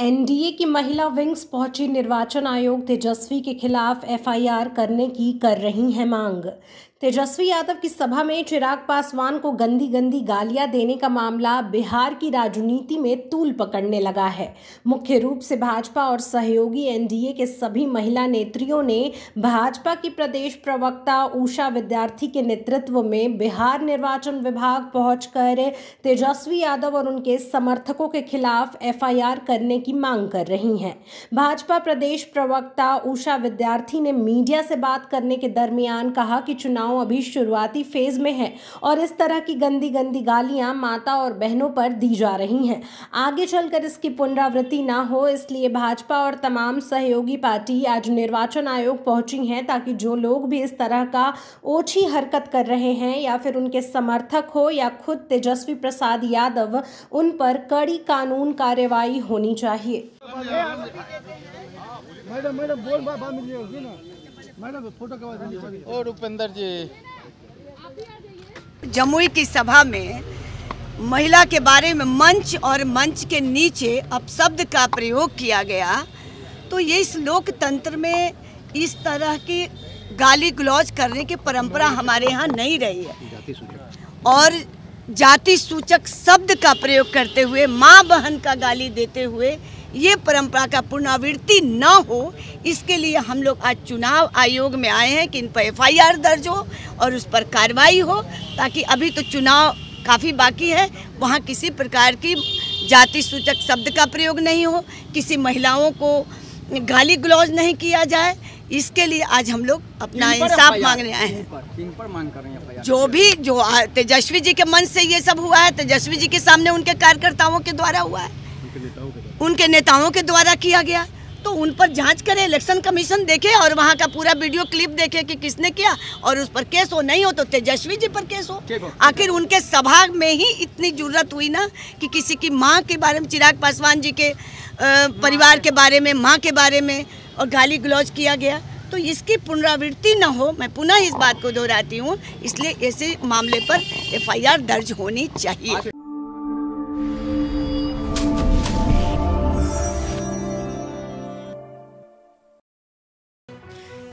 NDA की महिला wings पहुंची निर्वाचन आयोग तेजस्वी के खिलाफ एफआईआर करने की कर रही हैं मांग तेजस्वी यादव की सभा में चिराग पासवान को गंदी गंदी गालियां देने का मामला बिहार की राजनीति में तूल पकड़ने लगा है मुख्य रूप से भाजपा और सहयोगी एनडीए के सभी महिला नेत्रियों ने भाजपा की प्रदेश प्रवक्ता उषा विद्यार्थी के नेतृत्व में बिहार निर्वाचन विभाग पहुंचकर तेजस्वी यादव और उनके समर्थकों के खिलाफ एफ करने की मांग कर रही हैं भाजपा प्रदेश प्रवक्ता उषा विद्यार्थी ने मीडिया से बात करने के दरमियान कहा कि चुनाव महिलाओं अभी शुरुआती फेज़ में है और इस तरह की गंदी गंदी गालियां माता और बहनों पर दी जा रही हैं आगे चलकर इसकी पुनरावृत्ति ना हो इसलिए भाजपा और तमाम सहयोगी पार्टी आज निर्वाचन आयोग पहुंची हैं ताकि जो लोग भी इस तरह का ओछी हरकत कर रहे हैं या फिर उनके समर्थक हो या खुद तेजस्वी प्रसाद यादव उन पर कड़ी कानून कार्रवाई होनी चाहिए मैडम मैडम बोल बाबा मिलिए ना और उपेंद्र जी जमुई की सभा में महिला के बारे में मंच और मंच के नीचे अपशब्द का प्रयोग किया गया तो ये इस लोकतंत्र में इस तरह की गाली गलौज करने की परंपरा हमारे यहाँ नहीं रही है और जाति सूचक शब्द का प्रयोग करते हुए माँ बहन का गाली देते हुए ये परंपरा का पुनरावृत्ति न हो इसके लिए हम लोग आज चुनाव आयोग में आए हैं कि इन पर एफ दर्ज हो और उस पर कार्रवाई हो ताकि अभी तो चुनाव काफ़ी बाकी है वहाँ किसी प्रकार की जाति सूचक शब्द का प्रयोग नहीं हो किसी महिलाओं को गाली ग्लौज नहीं किया जाए इसके लिए आज हम लोग अपना इंसाफ मांगने आए हैं जो भी जो तेजस्वी जी के मन से ये सब हुआ है तेजस्वी जी के सामने उनके कार्यकर्ताओं के द्वारा हुआ है उनके नेताओं के द्वारा किया गया तो उन पर जांच करें इलेक्शन कमीशन देखे और वहाँ का पूरा वीडियो क्लिप देखे कि किसने किया और उस पर केस हो नहीं हो तो तेजस्वी जी पर केस हो आखिर उनके सभा में ही इतनी जरूरत हुई ना कि किसी की माँ के बारे में चिराग पासवान जी के परिवार के बारे में माँ के बारे में और गाली गलौज किया गया तो इसकी पुनरावृत्ति न हो मैं पुनः इस बात को दोहराती हूँ इसलिए ऐसे मामले पर एफ दर्ज होनी चाहिए